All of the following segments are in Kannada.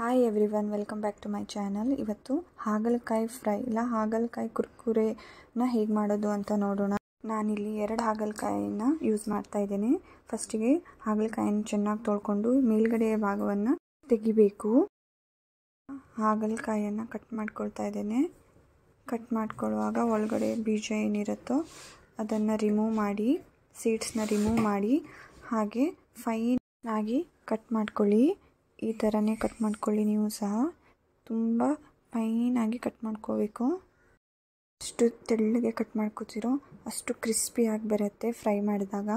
hi everyone welcome back to my channel ಇವತ್ತು ಹಾಗಲಕಾಯಿ ಫ್ರೈ ಇಲ್ಲ ಹಾಗಲಕಾಯಿ ಕುರ್ಕುರೆನ ಹೇಗೆ ಮಾಡೋದು ಅಂತ ನೋಡೋಣ ನಾನಿಲ್ಲಿ ಎರಡು ಹಾಗಲಕಾಯಿನ ಯೂಸ್ ಮಾಡ್ತಾ ಇದ್ದೇನೆ ಫಸ್ಟಿಗೆ ಹಾಗಲಕಾಯಿನ ಚೆನ್ನಾಗಿ ತೊಳ್ಕೊಂಡು ಮೇಲ್ಗಡೆಯ ಭಾಗವನ್ನು ತೆಗಿಬೇಕು ಹಾಗಲಕಾಯಿಯನ್ನು ಕಟ್ ಮಾಡ್ಕೊಳ್ತಾ ಇದ್ದೇನೆ ಕಟ್ ಮಾಡ್ಕೊಳ್ಳುವಾಗ ಒಳಗಡೆ ಬೀಜ ಏನಿರುತ್ತೋ ಅದನ್ನು ರಿಮೂವ್ ಮಾಡಿ ಸೀಡ್ಸ್ನ ರಿಮೂವ್ ಮಾಡಿ ಹಾಗೆ ಫೈನ್ ಆಗಿ ಕಟ್ ಮಾಡ್ಕೊಳ್ಳಿ ಈ ಥರನೇ ಕಟ್ ಮಾಡ್ಕೊಳ್ಳಿ ನೀವು ಸಹ ತುಂಬ ಫೈನಾಗಿ ಕಟ್ ಮಾಡ್ಕೋಬೇಕು ಅಷ್ಟು ತೆಳ್ಳಗೆ ಕಟ್ ಮಾಡ್ಕೋತಿರೋ ಅಷ್ಟು ಕ್ರಿಸ್ಪಿಯಾಗಿ ಬರುತ್ತೆ ಫ್ರೈ ಮಾಡಿದಾಗ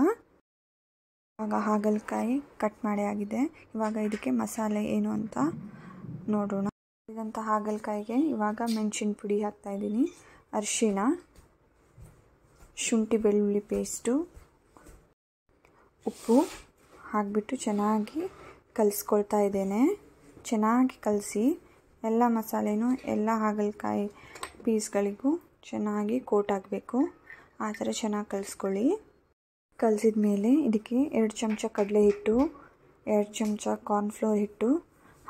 ಇವಾಗ ಹಾಗಲಕಾಯಿ ಕಟ್ ಮಾಡಿ ಆಗಿದೆ ಇವಾಗ ಇದಕ್ಕೆ ಮಸಾಲೆ ಏನು ಅಂತ ನೋಡೋಣ ಇದಂಥ ಹಾಗಲಕಾಯಿಗೆ ಇವಾಗ ಮೆಣಸಿನ ಪುಡಿ ಹಾಕ್ತಾಯಿದ್ದೀನಿ ಅರಿಶಿಣ ಶುಂಠಿ ಬೆಳ್ಳುಳ್ಳಿ ಪೇಸ್ಟು ಉಪ್ಪು ಹಾಕಿಬಿಟ್ಟು ಚೆನ್ನಾಗಿ ಕಲಿಸ್ಕೊಳ್ತಾ ಇದ್ದೇನೆ ಚೆನ್ನಾಗಿ ಕಲಸಿ ಎಲ್ಲ ಮಸಾಲೆನೂ ಎಲ್ಲ ಹಾಗಲಕಾಯಿ ಪೀಸ್ಗಳಿಗೂ ಚೆನ್ನಾಗಿ ಕೋಟ್ ಆಗಬೇಕು ಆ ಥರ ಚೆನ್ನಾಗಿ ಕಲಿಸ್ಕೊಳ್ಳಿ ಕಲಸಿದ ಮೇಲೆ ಇದಕ್ಕೆ ಎರಡು ಚಮಚ ಕಡಲೆ ಹಿಟ್ಟು ಎರಡು ಚಮಚ ಕಾರ್ನ್ಫ್ಲೋರ್ ಹಿಟ್ಟು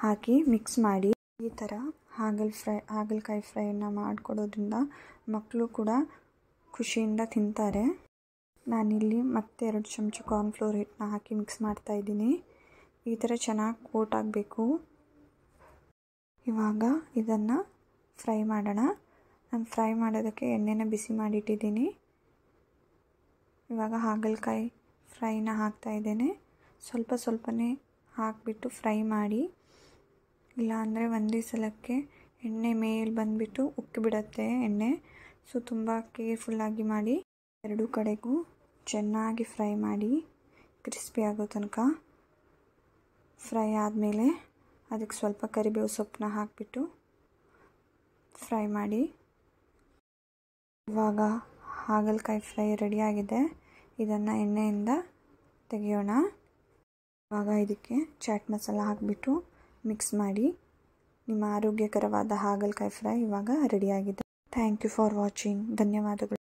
ಹಾಕಿ ಮಿಕ್ಸ್ ಮಾಡಿ ಈ ಥರ ಹಾಗಲ್ ಫ್ರೈ ಹಾಗಲಕಾಯಿ ಫ್ರೈನ ಮಾಡಿಕೊಡೋದ್ರಿಂದ ಮಕ್ಕಳು ಕೂಡ ಖುಷಿಯಿಂದ ತಿಂತಾರೆ ನಾನಿಲ್ಲಿ ಮತ್ತೆ ಎರಡು ಚಮಚ ಕಾರ್ನ್ಫ್ಲೋರ್ ಹಿಟ್ಟನ್ನ ಹಾಕಿ ಮಿಕ್ಸ್ ಮಾಡ್ತಾ ಇದ್ದೀನಿ ಈ ಥರ ಚೆನ್ನಾಗಿ ಕೋಟ್ ಆಗಬೇಕು ಇವಾಗ ಇದನ್ನು ಫ್ರೈ ಮಾಡೋಣ ನಾನು ಫ್ರೈ ಮಾಡೋದಕ್ಕೆ ಎಣ್ಣೆನ ಬಿಸಿ ಮಾಡಿಟ್ಟಿದ್ದೀನಿ ಇವಾಗ ಹಾಗಲಕಾಯಿ ಫ್ರೈನ ಹಾಕ್ತಾ ಇದ್ದೇನೆ ಸ್ವಲ್ಪ ಸ್ವಲ್ಪನೇ ಹಾಕಿಬಿಟ್ಟು ಫ್ರೈ ಮಾಡಿ ಇಲ್ಲಾಂದರೆ ಒಂದೇ ಸಲಕ್ಕೆ ಎಣ್ಣೆ ಮೇಲೆ ಬಂದುಬಿಟ್ಟು ಉಕ್ಕಿಬಿಡುತ್ತೆ ಎಣ್ಣೆ ಸೊ ತುಂಬ ಕೇರ್ಫುಲ್ಲಾಗಿ ಮಾಡಿ ಎರಡೂ ಕಡೆಗೂ ಚೆನ್ನಾಗಿ ಫ್ರೈ ಮಾಡಿ ಕ್ರಿಸ್ಪಿ ಆಗೋ ತನಕ ಫ್ರೈ ಆದಮೇಲೆ ಅದಕ್ಕೆ ಸ್ವಲ್ಪ ಕರಿಬೇವು ಸೊಪ್ಪನ್ನ ಹಾಕಿಬಿಟ್ಟು ಫ್ರೈ ಮಾಡಿ ಇವಾಗ ಹಾಗಲಕಾಯಿ ಫ್ರೈ ರೆಡಿಯಾಗಿದೆ ಇದನ್ನು ಎಣ್ಣೆಯಿಂದ ತೆಗೆಯೋಣ ಇವಾಗ ಇದಕ್ಕೆ ಚಾಟ್ ಮಸಾಲ ಹಾಕಿಬಿಟ್ಟು ಮಿಕ್ಸ್ ಮಾಡಿ ನಿಮ್ಮ ಆರೋಗ್ಯಕರವಾದ ಹಾಗಲಕಾಯಿ ಫ್ರೈ ಇವಾಗ ರೆಡಿಯಾಗಿದೆ ಥ್ಯಾಂಕ್ ಯು ಫಾರ್ ವಾಚಿಂಗ್ ಧನ್ಯವಾದಗಳು